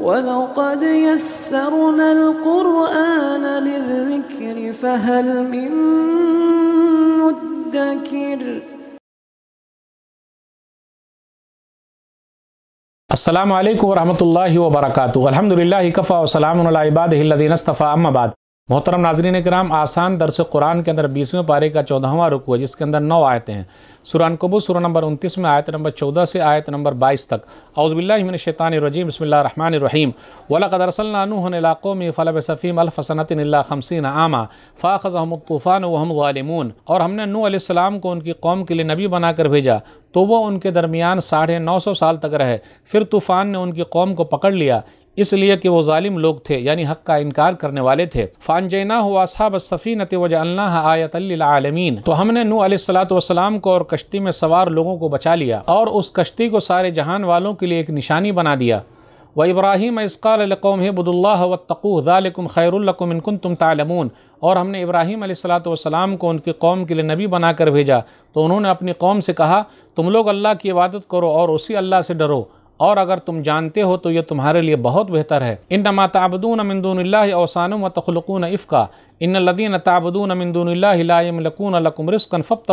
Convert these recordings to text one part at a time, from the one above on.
ولقد يسرنا القرآن للذكر فهل من مدكر السلام عليكم ورحمة الله وبركاته الحمد لله كفى وسلام على عباده الذين اصطفى أما بعد मोहतरम नाजरीन कराम आसान दरस कुरान के अंदर बीसवें पारे का चौदहवां रुकू है जिसके अंदर नौ आयतें हैं सुरान कबू सुरा नंबर उनतीस में आयत नंबर चौदह से आयत नंबर बाईस तक अउज़बिल्लाशैतानरजीम बसमीम वलाकदरसलून इलाक़ों में फ़लब सफ़ीम अलफसनतिल्ला खमसिन आमा फ़ाख़ज़हमतूफ़ान वहम ालिमून और हमने नू आसमाम को उनकी कौम के लिए नबी बनाकर भेजा तो वो उनके दरमियान साढ़े नौ सौ साल तक रहे फिर तूफ़ान ने उनकी कौम को पकड़ लिया इसलिए कि वो ालिम लोग थे यानी हक़ का इनकार करने वाले थे फ़ानजना हुआ साहब अल्लाह आयत आलमीन तो हमने नू सलाम को और कश्ती में सवार लोगों को बचा लिया और उस कश्ती को सारे जहान वालों के लिए एक निशानी बना दिया व इब्राहिम इसकालकौम बदुल्ला वतकूम खैरकुमकुन तुम तालमून और हमने इब्राहिम सलाम को उनकी कौम के लिए नबी बनाकर भेजा तो उन्होंने अपनी कौम से कहा तुम लोग अल्लाह की इबादत करो और उसी अल्लाह से डरो और अगर तुम जानते हो तो यह तुम्हारे लिए बहुत बेहतर है इन नमाताबदून ताबदून अमिंदून अवसान व तखलकून इफ़ा इन लदीन ताबदून अमिंदूनलाकून लकुम रिस्कन फ़ब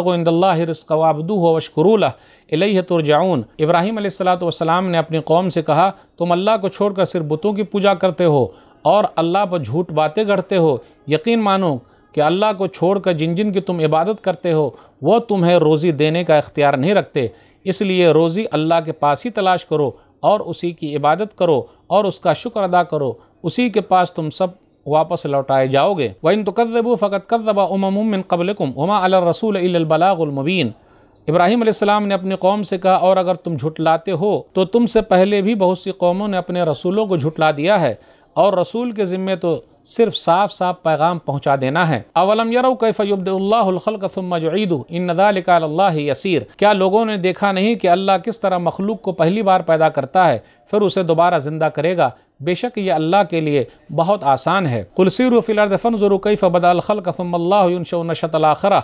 हो तुरजाउन इब्राहिम सलाम ने अपनी कौम से कहा तुम अल्लाह को छोड़कर सिर्फ बुतों की पूजा करते हो और अल्लाह पर झूठ बातें गढ़ते हो यकीन मानो कि अल्लाह को छोड़कर जिन जिन की तुम इबादत करते हो वह तुम्हें रोज़ी देने का इख्तियार नहीं रखते इसलिए रोज़ी अल्लाह के पास ही तलाश करो और उसी की इबादत करो और उसका शुक्र अदा करो उसी के पास तुम सब वापस लौटाए जाओगे वन इन तकदबू फ़कत कदबा कबल कबलकुम उमा रसूल अलबलामबीन इब्राहिम अलैहिस्सलाम ने अपनी कौम से कहा और अगर तुम झुटलाते हो तो तुमसे पहले भी बहुत सी कौमों ने अपने रसूलों को झुटला दिया है और रसूल के ज़िम्मे तो सिर्फ साफ साफ पैगाम पहुंचा देना है अवलम यरो कैफ़युबदल्लाखलकमईद इन नदाल्ला यसीर क्या लोगों ने देखा नहीं कि अल्लाह किस तरह मखलूक को पहली बार पैदा करता है फिर उसे दोबारा ज़िंदा करेगा बेशक ये अल्लाह के लिए बहुत आसान है कुलसर फ़िलफ़न ज़ुरुकैफ़ बदलखलकमल्लाशतलाखरा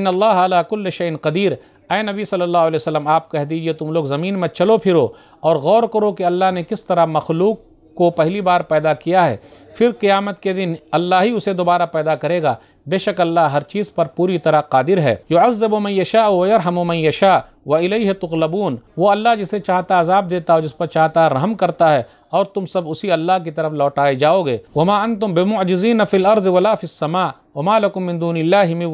इन अल्लाकुल्लशन कदीर ए नबी सल्लल्लाहु अलैहि वसल्लम आप कह दीजिए तुम लोग ज़मीन में चलो फिरो और गौर करो कि अल्लाह ने किस तरह मखलूक को पहली बार पैदा किया है फिर क़यामत के दिन अल्लाह ही उसे दोबारा पैदा करेगा बेशक अल्लाह हर चीज़ पर पूरी तरह कादिर है युज़ब में यशा वर हम व इलई है तुगलबून वो अल्लाह जिसे चाहता अजाब देता और जिस पर चाहता रहम करता है और तुम सब उसी अल्लाह की तरफ लौटाए जाओगे वमा अन तुम बेमोजी फ़िल अर्ज़ वला फ़िसमा वमा लकुमिंदून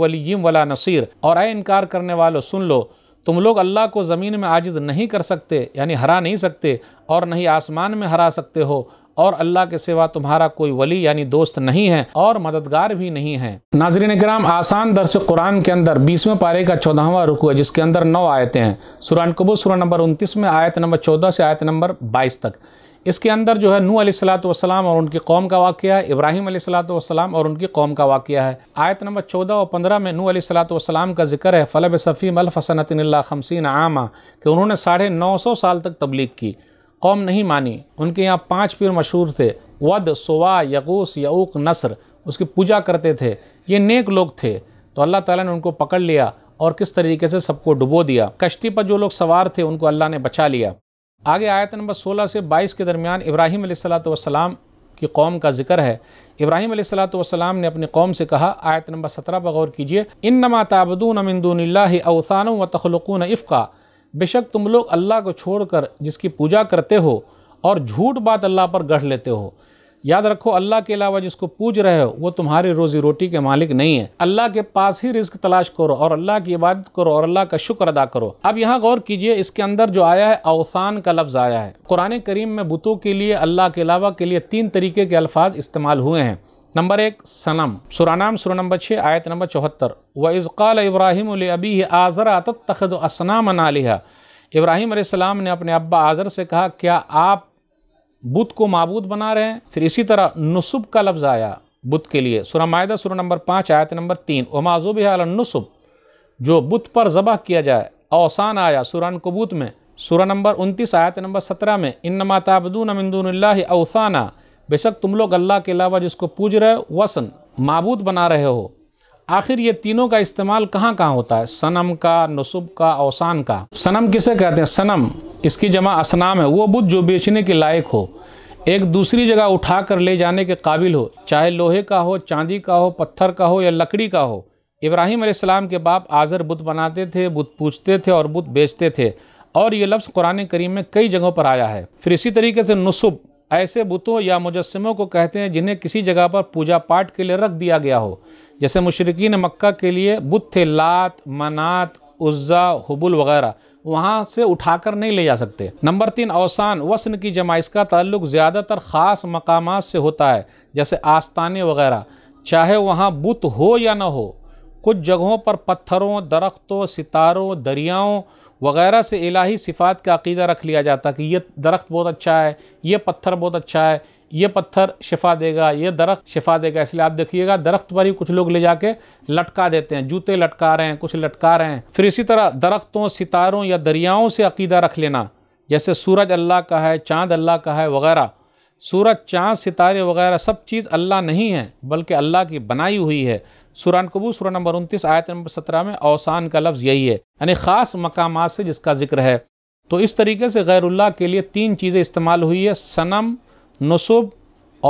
वलीम वला नसीर और ए इनकार करने वालों सुन लो तुम लोग अल्लाह को ज़मीन में आजिज़ नहीं कर सकते यानी हरा नहीं सकते और नहीं आसमान में हरा सकते हो और अल्लाह के सिवा तुम्हारा कोई वली यानी दोस्त नहीं है और मददगार भी नहीं है नाजरीन कराम आसान दरस कुरान के अंदर बीसवें पारे का चौदहवा रुकू है जिसके अंदर नौ आयतें हैं सुरान कबू सुरा नंबर उनतीस में आयत नंबर चौदह से आयत नंबर बाईस तक इसके अंदर जो है नू अलैहिस्सलाम और उनकी कौम का वाक़ है इब्राहिम अलैहिस्सलाम और उनकी कौम का वाक़ है आयत नंबर चौदह और पंद्रह में नू अलैहिस्सलाम का जिक्र है फ़लब सफ़ी मलफ़सनतिन खमसिन आमा कि उन्होंने साढ़े नौ सौ साल तक तबलीग की कौम नहीं मानी उनके यहाँ पाँच पीर मशहूर थे वद सुबा यगूस यऊक नसर उसकी पूजा करते थे ये नेक लोग थे तो अल्लाह ताली ने उनको पकड़ लिया और किस तरीके से सबको डुबो दिया कश्ती पर जो लोग सवार थे उनको अल्लाह ने बचा लिया आगे आयत नंबर 16 से 22 के दरमियान इब्राहिम सलाम की कौम का जिक्र है इब्राहिम सलाम ने अपनी कौम से कहा आयत नंबर 17 पर गौर कीजिए इन नमा ताबदून अमिंदून अवसान व तखलकून इफ़ा बेशक तुम लोग अल्लाह को छोड़कर जिसकी पूजा करते हो और झूठ बात अल्लाह पर गढ़ लेते हो याद रखो अल्लाह के अलावा जिसको पूज रहे हो वो तुम्हारी रोज़ी रोटी के मालिक नहीं है अल्लाह के पास ही रिस्क तलाश करो और अल्लाह की इबादत करो और अल्लाह का शुक्र अदा करो अब यहाँ गौर कीजिए इसके अंदर जो आया है अवसान का लफ्ज़ आया है कुरान करीम में बुतों के लिए अल्लाह के अलावा के लिए तीन तरीके के अल्फाज इस्तेमाल हुए हैं नंबर एक सनम सुरानाम सुर नंबर छः आयत नंबर चौहत्तर व इसकाल इब्राहिम अबी आज़रा तखद असनाम अनालिहा इब्राहिम ने अपने अब्बा आज़र से कहा क्या आप बुद्ध को मबूद बना रहे हैं फिर इसी तरह नसुब का लफ्ज़ आया बुद्ध के लिए सुरह मायदा सुरह नंबर पाँच आयत नंबर तीन उमाजुब नसुब जो बुद्ध पर ज़बह किया जाए अवसान आया सुरान कबूत में सुरह नंबर उनतीस आयत नंबर सत्रह में इन नमा ताबदून अमिंदूनल्ला अवसाना बेशक तुम लोग अल्लाह के अलावा जिसको पूज रहे हो वसन मबूद बना रहे हो आखिर ये तीनों का इस्तेमाल कहाँ कहाँ होता है सनम का नसुब का अवसान का सनम किसे कहते हैं सनम इसकी जमा असनाम है वो बुध जो बेचने के लायक हो एक दूसरी जगह उठा कर ले जाने के काबिल हो चाहे लोहे का हो चांदी का हो पत्थर का हो या लकड़ी का हो इब्राहिम आसमाम के बाप आज़र बुत बनाते थे बुत पूछते थे और बुत बेचते थे और ये लफ्ज़ कुरान करीम में कई जगहों पर आया है फिर इसी तरीके से नुसुब ऐसे बुतों या मुजस्मों को कहते हैं जिन्हें किसी जगह पर पूजा पाठ के लिए रख दिया गया हो जैसे मुशरकिन मक्का के लिए बुत थे लात मनात उज़्ज़ा हबुल वगैरह वहाँ से उठाकर नहीं ले जा सकते नंबर तीन अवसान वसन की जमा इसका ताल्लुक ज़्यादातर ख़ास मकाम से होता है जैसे आस्ताने वगैरह चाहे वहाँ बुत हो या ना हो कुछ जगहों पर पत्थरों दरख्तों सितारों दरियाओं वगैरह से इलाही सिफ़ात का अकीदा रख लिया जाता कि ये दरख्त बहुत अच्छा है ये पत्थर बहुत अच्छा है ये पत्थर शिफा देगा ये दरख्त शिफा देगा इसलिए आप देखिएगा दरख्त पर ही कुछ लोग ले जाके लटका देते हैं जूते लटका रहे हैं कुछ लटका रहे हैं फिर इसी तरह दरख्तों सितारों या दरियाओं से अकीदा रख लेना जैसे सूरज अल्लाह का है चाँद अल्लाह का है वगैरह सूरज चाँद सितारे वगैरह सब चीज़ अल्लाह नहीं है बल्कि अल्लाह की बनाई हुई है सुरान कबू सूरा नंबर उनतीस आयत नंबर सत्रह में अवसान का लफ्ज़ यही है यानी ख़ास मकाम से जिसका जिक्र है तो इस तरीके से गैरुल्ला के लिए तीन चीज़ें इस्तेमाल हुई है सनम नसुब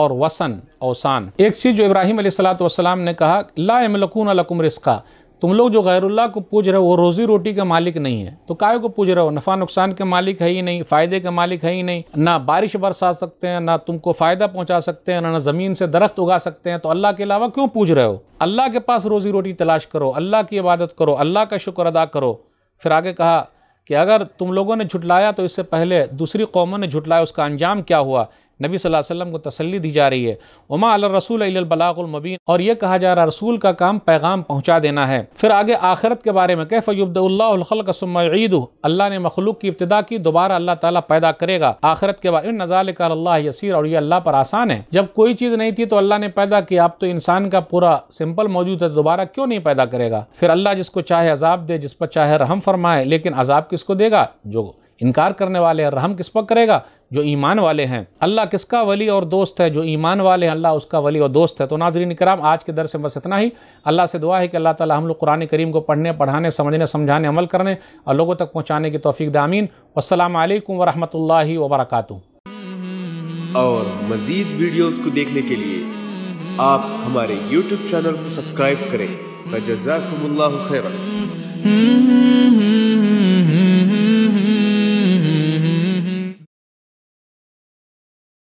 और वसन अवसान एक चीज़ जो इब्राहिम सलाम ने कहा लाकून मलकून रिस्का तुम लोग जो गैरुल्ला को पूज रहे हो वो रोज़ी रोटी का मालिक नहीं है तो काय को पूज रहे हो नफ़ा नुकसान के मालिक है ही नहीं फ़ायदे के मालिक है ही नहीं ना बारिश बरसा सकते हैं ना तुमको फ़ायदा पहुंचा सकते हैं ना, ना ज़मीन से दरख्त उगा सकते हैं तो अल्लाह के अलावा क्यों पूज रहे हो अल्लाह के पास रोज़ी रोटी तलाश करो अल्लाह की इबादत करो अल्लाह का शुक्र अदा करो फिर आगे कहा कि अगर तुम लोगों ने झुटलाया तो इससे पहले दूसरी कौमों ने झुटलाया उसका अंजाम क्या हुआ नबी सल्लल्लाहु अलैहि वसल्लम को तसल्ली दी जा रही है उमा अल रसूल अलबलामबीन और यह कहा जा रहा रसूल का काम पैगाम पहुंचा देना है फिर आगे आखिरत के बारे में कैफ़युबदल्लाखलकसमईद अल्लाह ने मखलूक की इब्तदा की दोबारा अल्लाह ताला पैदा करेगा आखिरत के बारे में नज़ाल अल्लाह यसीर और ये अल्लाह पर आसान है जब कोई चीज़ नहीं थी तो अल्लाह ने पैदा किया अब तो इंसान का पूरा सिंपल मौजूद है तो दोबारा क्यों नहीं पैदा करेगा फिर अल्लाह जिसको चाहे अजाब दे जिस पर चाहे रहम फरमाए लेकिन अजाब किसको देगा जो इनकार करने वाले हैं रहम किस पर करेगा जो ईमान वाले हैं अल्लाह किसका वली और दोस्त है जो ईमान वाले हैं अल्लाह उसका वली और दोस्त है तो नाजरीन कराम आज के दर से बस इतना ही अल्लाह से दुआ है कि अल्लाह ताला हम लोग कुरान करीम को पढ़ने पढ़ाने समझने समझाने अमल करने और लोगों तक पहुँचाने की तोफ़ी दामीन वालकम वरहमल वबरक और मज़ीद वीडियोज़ को देखने के लिए आप हमारे यूट्यूब चैनल को सब्सक्राइब करें फजाकुम्ला खैर